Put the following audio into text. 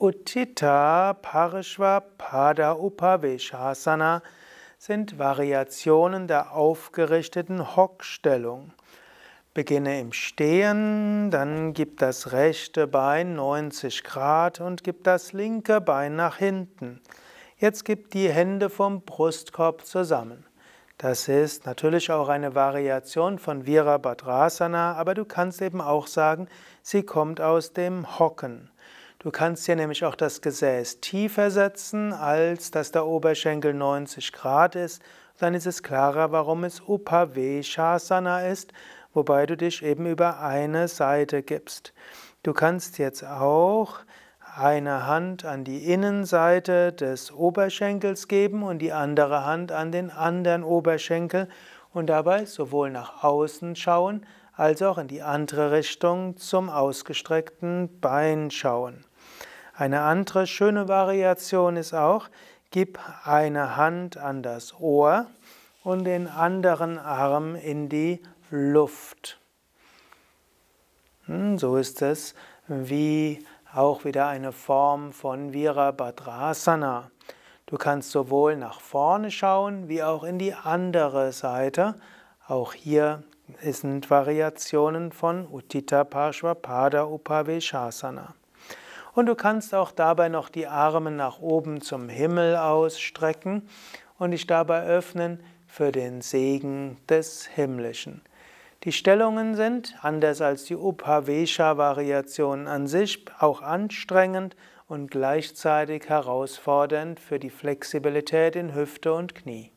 Uttita Pada Upaveshasana sind Variationen der aufgerichteten Hockstellung. Beginne im Stehen, dann gib das rechte Bein 90 Grad und gib das linke Bein nach hinten. Jetzt gib die Hände vom Brustkorb zusammen. Das ist natürlich auch eine Variation von Virabhadrasana, aber du kannst eben auch sagen, sie kommt aus dem Hocken. Du kannst hier nämlich auch das Gesäß tiefer setzen, als dass der Oberschenkel 90 Grad ist. Dann ist es klarer, warum es Upaveshasana ist, wobei du dich eben über eine Seite gibst. Du kannst jetzt auch eine Hand an die Innenseite des Oberschenkels geben und die andere Hand an den anderen Oberschenkel und dabei sowohl nach außen schauen als auch in die andere Richtung zum ausgestreckten Bein schauen. Eine andere schöne Variation ist auch, gib eine Hand an das Ohr und den anderen Arm in die Luft. Hm, so ist es, wie auch wieder eine Form von Virabhadrasana. Du kannst sowohl nach vorne schauen wie auch in die andere Seite. Auch hier sind Variationen von Uttita Parshvapada Upaveshasana. Und du kannst auch dabei noch die Arme nach oben zum Himmel ausstrecken und dich dabei öffnen für den Segen des Himmlischen. Die Stellungen sind, anders als die Upavesha-Variationen an sich, auch anstrengend und gleichzeitig herausfordernd für die Flexibilität in Hüfte und Knie.